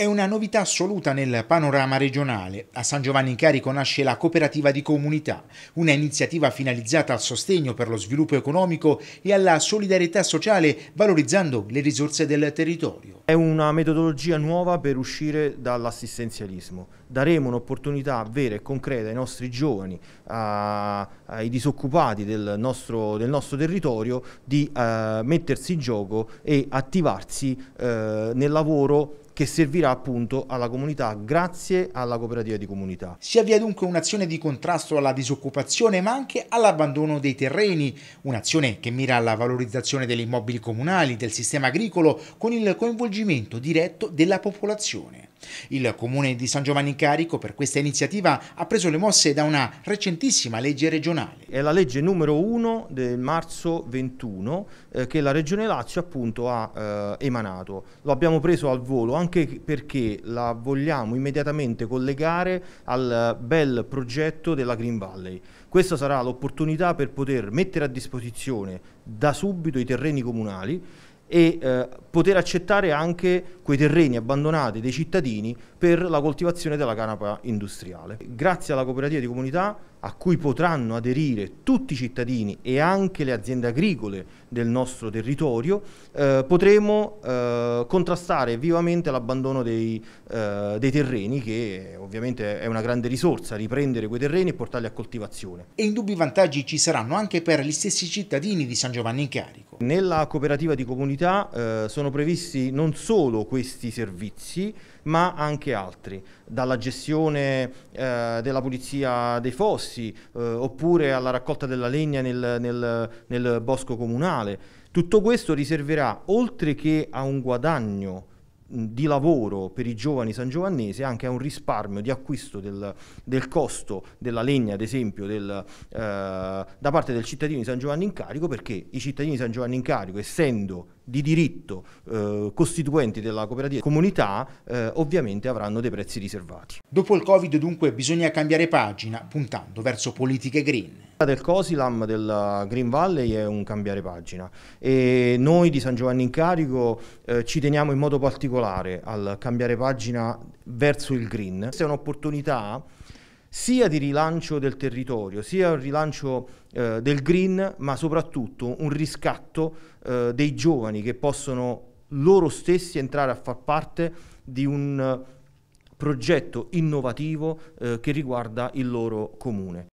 È una novità assoluta nel panorama regionale. A San Giovanni in Carico nasce la Cooperativa di Comunità, una iniziativa finalizzata al sostegno per lo sviluppo economico e alla solidarietà sociale valorizzando le risorse del territorio. È una metodologia nuova per uscire dall'assistenzialismo. Daremo un'opportunità vera e concreta ai nostri giovani, ai disoccupati del nostro, del nostro territorio di eh, mettersi in gioco e attivarsi eh, nel lavoro che servirà appunto alla comunità grazie alla cooperativa di comunità. Si avvia dunque un'azione di contrasto alla disoccupazione ma anche all'abbandono dei terreni, un'azione che mira alla valorizzazione degli immobili comunali, del sistema agricolo con il coinvolgimento diretto della popolazione. Il comune di San Giovanni Carico per questa iniziativa ha preso le mosse da una recentissima legge regionale. È la legge numero 1 del marzo 21 eh, che la Regione Lazio appunto ha eh, emanato. Lo abbiamo preso al volo anche perché la vogliamo immediatamente collegare al eh, bel progetto della Green Valley. Questa sarà l'opportunità per poter mettere a disposizione da subito i terreni comunali e eh, poter accettare anche quei terreni abbandonati dei cittadini per la coltivazione della canapa industriale. Grazie alla cooperativa di comunità a cui potranno aderire tutti i cittadini e anche le aziende agricole del nostro territorio, eh, potremo eh, contrastare vivamente l'abbandono dei, eh, dei terreni che ovviamente è una grande risorsa, riprendere quei terreni e portarli a coltivazione. E indubbi vantaggi ci saranno anche per gli stessi cittadini di San Giovanni in Carico. Nella cooperativa di comunità comunità eh, sono previsti non solo questi servizi, ma anche altri, dalla gestione eh, della pulizia dei fossi, eh, oppure alla raccolta della legna nel, nel, nel bosco comunale. Tutto questo riserverà, oltre che a un guadagno di lavoro per i giovani sangiovannesi anche a un risparmio di acquisto del, del costo della legna, ad esempio, del, eh, da parte del cittadino di San Giovanni in carico, perché i cittadini di San Giovanni in carico, essendo di diritto eh, costituenti della cooperativa comunità, eh, ovviamente avranno dei prezzi riservati. Dopo il Covid dunque bisogna cambiare pagina puntando verso politiche green del Cosilam del Green Valley è un cambiare pagina e noi di San Giovanni in Carico eh, ci teniamo in modo particolare al cambiare pagina verso il green. Questa è un'opportunità sia di rilancio del territorio, sia un rilancio eh, del green, ma soprattutto un riscatto eh, dei giovani che possono loro stessi entrare a far parte di un eh, progetto innovativo eh, che riguarda il loro comune.